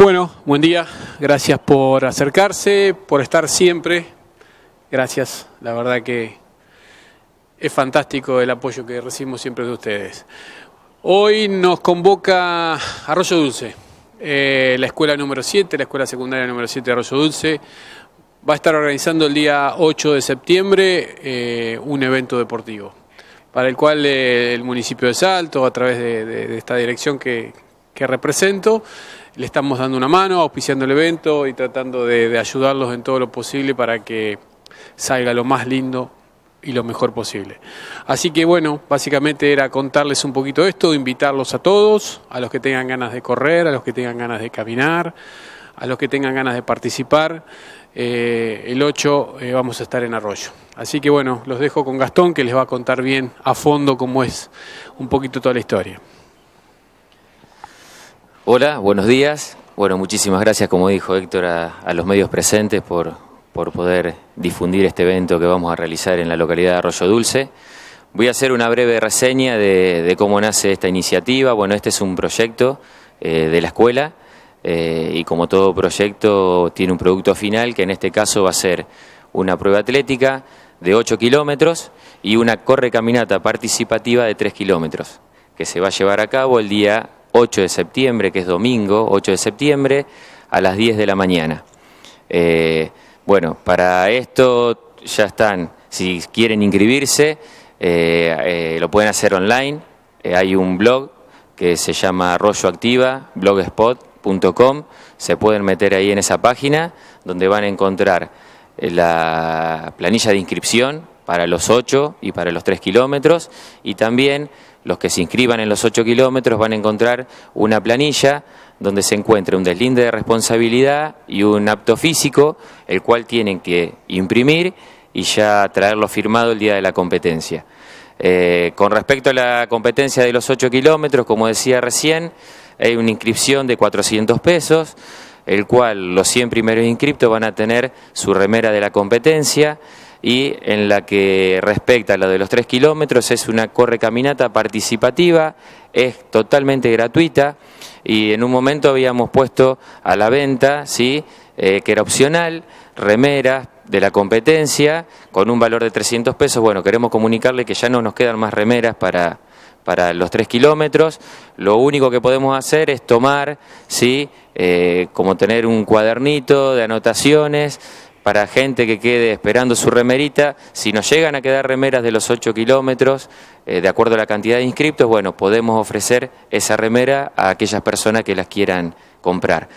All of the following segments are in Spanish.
Bueno, buen día, gracias por acercarse, por estar siempre, gracias, la verdad que es fantástico el apoyo que recibimos siempre de ustedes. Hoy nos convoca Arroyo Dulce, eh, la escuela número 7, la escuela secundaria número 7 de Arroyo Dulce, va a estar organizando el día 8 de septiembre eh, un evento deportivo, para el cual eh, el municipio de Salto, a través de esta dirección que, que represento. Le estamos dando una mano, auspiciando el evento y tratando de, ayudarlos en todo lo posible para que salga lo más lindo y lo mejor posible. Así que bueno, básicamente era contarles un poquito esto, invitarlos a todos, a los que tengan ganas de correr, a los que tengan ganas de caminar, a los que tengan ganas de participar. Eh, el 8 eh, vamos a estar en Arroyo. Así que bueno, los dejo con Gastón que les va a contar bien a fondo cómo es un poquito toda la historia. Hola, buenos días. Bueno, muchísimas gracias, como dijo Héctor, a, los medios presentes por, por poder difundir este evento que vamos a realizar en la localidad de Arroyo Dulce. Voy a hacer una breve reseña de, cómo nace esta iniciativa. Bueno, este es un proyecto eh, de la escuela eh, y como todo proyecto tiene un producto final que en este caso va a ser una prueba atlética de 8 kilómetros y una correcaminata participativa de 3 kilómetros que se va a llevar a cabo el día 8 de septiembre, que es domingo 8 de septiembre, a las 10 de la mañana. Eh, bueno, para esto ya están, si quieren inscribirse, eh, eh, lo pueden hacer online. hay un blog que se llama arroyo Activa, blogspot.com. Se pueden meter ahí en esa página donde van a encontrar la planilla de inscripción para los 8 y para los 3 kilómetros y también los que se inscriban en los 8 kilómetros van a encontrar una planilla donde se encuentra un deslinde de responsabilidad y un apto físico, el cual tienen que imprimir y ya traerlo firmado el día de la competencia. Eh, con respecto a la competencia de los 8 kilómetros, como decía recién, hay una inscripción de 400 pesos, el cual los 100 primeros inscriptos van a tener su remera de la competencia y en la que respecta a lo de los 3 kilómetros es una correcaminata participativa, es totalmente gratuita y en un momento habíamos puesto a la venta, ¿sí? Eh, que era opcional, remeras de la competencia con un valor de 300 pesos. Bueno, queremos comunicarle que ya no nos quedan más remeras para, para los 3 kilómetros. Lo único que podemos hacer es tomar, ¿sí? Eh, como tener un cuadernito de anotaciones, para gente que quede esperando su remerita, si nos llegan a quedar remeras de los 8 kilómetros, eh, de acuerdo a la cantidad de inscriptos, bueno, podemos ofrecer esa remera a aquellas personas que las quieran comprar.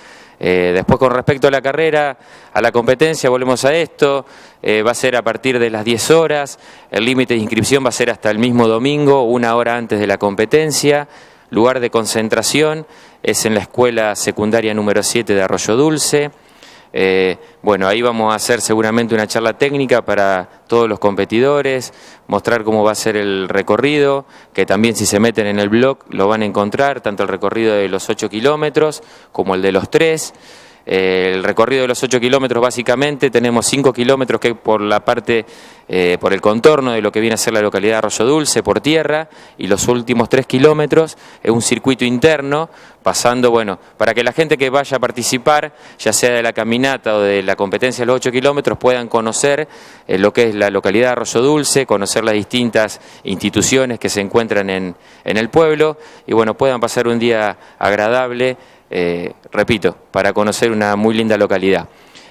Eh, después con respecto a la carrera, a la competencia, volvemos a esto, eh, va a ser a partir de las 10 horas, el límite de inscripción va a ser hasta el mismo domingo, una hora antes de la competencia, lugar de concentración es en la escuela secundaria número 7 de Arroyo Dulce, eh, bueno, ahí vamos a hacer seguramente una charla técnica para todos los competidores, mostrar cómo va a ser el recorrido, que también si se meten en el blog lo van a encontrar, tanto el recorrido de los 8 kilómetros como el de los 3 el recorrido de los 8 kilómetros básicamente, tenemos 5 kilómetros que por la parte, eh, por el contorno de lo que viene a ser la localidad de Arroyo Dulce, por tierra, y los últimos 3 kilómetros es un circuito interno, pasando, bueno, para que la gente que vaya a participar, ya sea de la caminata o de la competencia de los 8 kilómetros, puedan conocer eh, lo que es la localidad de Arroyo Dulce, conocer las distintas instituciones que se encuentran en, en el pueblo, y bueno, puedan pasar un día agradable, eh, repito, para conocer una muy linda localidad.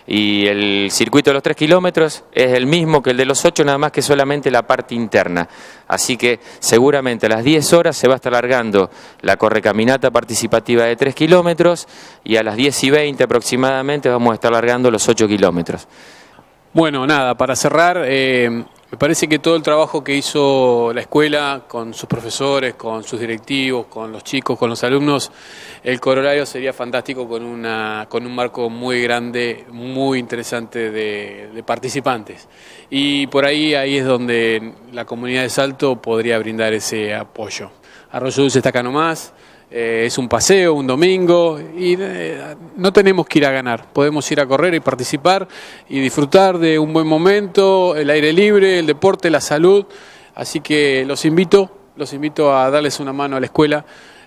Y el circuito de los 3 kilómetros es el mismo que el de los 8, nada más que solamente la parte interna. Así que seguramente a las 10 horas se va a estar alargando la correcaminata participativa de 3 kilómetros y a las 10 y 20 aproximadamente vamos a estar largando los 8 kilómetros. Bueno, nada, para cerrar, eh, me parece que todo el trabajo que hizo la escuela con sus profesores, con sus directivos, con los chicos, con los alumnos, el corolario sería fantástico con, una, con un marco muy grande, muy interesante de, participantes. Y por ahí, ahí es donde la comunidad de Salto podría brindar ese apoyo. Arroyo Dulce está acá nomás. Eh, es un paseo, un domingo, y eh, no tenemos que ir a ganar, podemos ir a correr y participar y disfrutar de un buen momento, el aire libre, el deporte, la salud, así que los invito, los invito a darles una mano a la escuela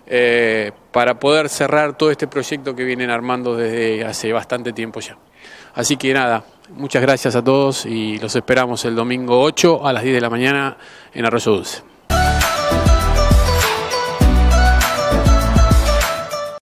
eh, para poder cerrar todo este proyecto que vienen armando desde hace bastante tiempo ya. Así que nada, muchas gracias a todos y los esperamos el domingo 8 a las 10 de la mañana en Arroyo Dulce.